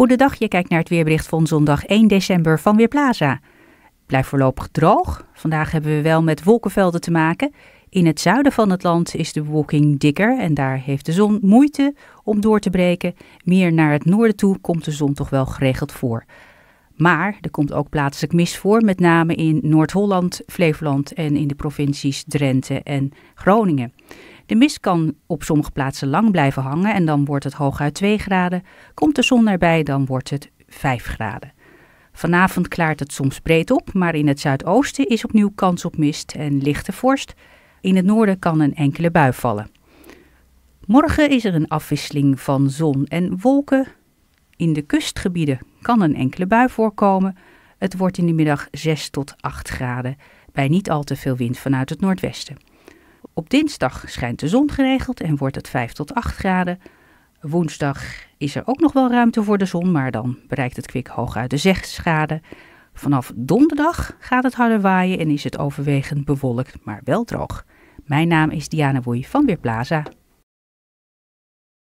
Goedendag, je kijkt naar het weerbericht van zondag 1 december van Weerplaza. Blijft voorlopig droog. Vandaag hebben we wel met wolkenvelden te maken. In het zuiden van het land is de bewolking dikker en daar heeft de zon moeite om door te breken. Meer naar het noorden toe komt de zon toch wel geregeld voor. Maar er komt ook plaatselijk mist voor, met name in Noord-Holland, Flevoland en in de provincies Drenthe en Groningen. De mist kan op sommige plaatsen lang blijven hangen en dan wordt het hooguit 2 graden. Komt de zon erbij, dan wordt het 5 graden. Vanavond klaart het soms breed op, maar in het zuidoosten is opnieuw kans op mist en lichte vorst. In het noorden kan een enkele bui vallen. Morgen is er een afwisseling van zon en wolken. In de kustgebieden kan een enkele bui voorkomen. Het wordt in de middag 6 tot 8 graden bij niet al te veel wind vanuit het noordwesten. Op dinsdag schijnt de zon geregeld en wordt het 5 tot 8 graden. Woensdag is er ook nog wel ruimte voor de zon, maar dan bereikt het kwik hooguit de 6 graden. Vanaf donderdag gaat het harder waaien en is het overwegend bewolkt, maar wel droog. Mijn naam is Diana Woei van Weerplaza.